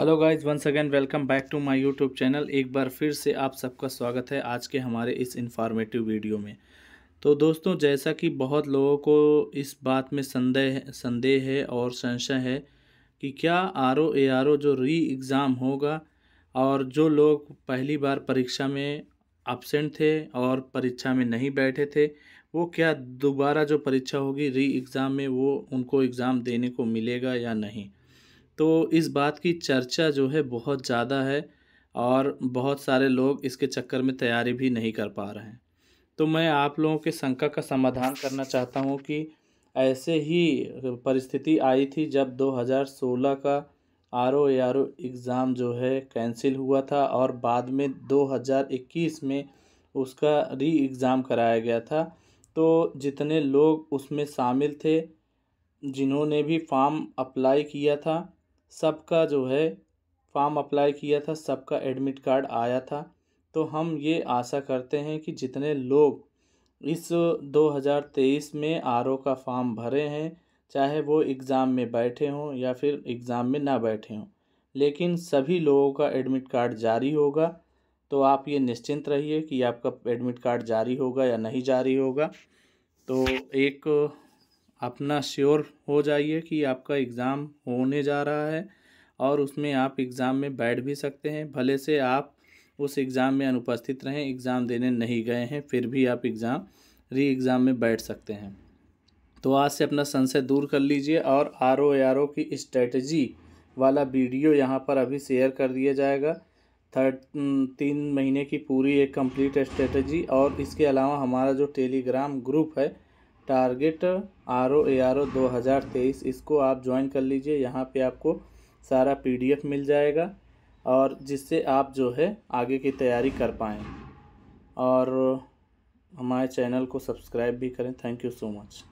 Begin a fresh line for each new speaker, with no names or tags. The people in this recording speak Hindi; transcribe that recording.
hello guys once again welcome back to my YouTube channel एक बार फिर से आप सबका स्वागत है आज के हमारे इस इन्फॉर्मेटिव वीडियो में तो दोस्तों जैसा कि बहुत लोगों को इस बात में संदेह संदेह है और संशय है कि क्या आर ओ ए आर ओ जो री एग्ज़ाम होगा और जो लोग पहली बार परीक्षा में एबसेंट थे और परीक्षा में नहीं बैठे थे वो क्या दोबारा जो परीक्षा होगी री एग्ज़ाम में वो उनको एग्ज़ाम देने को मिलेगा या नहीं तो इस बात की चर्चा जो है बहुत ज़्यादा है और बहुत सारे लोग इसके चक्कर में तैयारी भी नहीं कर पा रहे हैं तो मैं आप लोगों के शंका का समाधान करना चाहता हूँ कि ऐसे ही परिस्थिति आई थी जब 2016 का R O R O exam जो है कैंसिल हुआ था और बाद में 2021 में उसका री एग्ज़ाम कराया गया था तो जितने लोग उसमें शामिल थे जिन्होंने भी फॉर्म अप्लाई किया था सबका जो है फॉर्म अप्लाई किया था सबका एडमिट कार्ड आया था तो हम ये आशा करते हैं कि जितने लोग इस 2023 में आर का फॉर्म भरे हैं चाहे वो एग्ज़ाम में बैठे हों या फिर एग्ज़ाम में ना बैठे हों लेकिन सभी लोगों का एडमिट कार्ड जारी होगा तो आप ये निश्चिंत रहिए कि आपका एडमिट कार्ड जारी होगा या नहीं जारी होगा तो एक अपना श्योर हो जाइए कि आपका एग्ज़ाम होने जा रहा है और उसमें आप एग्ज़ाम में बैठ भी सकते हैं भले से आप उस एग्ज़ाम में अनुपस्थित रहें एग्ज़ाम देने नहीं गए हैं फिर भी आप एग्ज़ाम री एग्ज़ाम में बैठ सकते हैं तो आज से अपना संशय दूर कर लीजिए और आर ओ आर ओ की स्ट्रेटजी वाला वीडियो यहाँ पर अभी शेयर कर दिया जाएगा थर्ड तीन महीने की पूरी एक कंप्लीट स्ट्रेटजी और इसके अलावा हमारा जो टेलीग्राम ग्रुप है target R O A R O दो हज़ार तेईस इसको आप ज्वाइन कर लीजिए यहाँ पे आपको सारा पीडीएफ मिल जाएगा और जिससे आप जो है आगे की तैयारी कर पाएँ और हमारे चैनल को सब्सक्राइब भी करें थैंक यू सो मच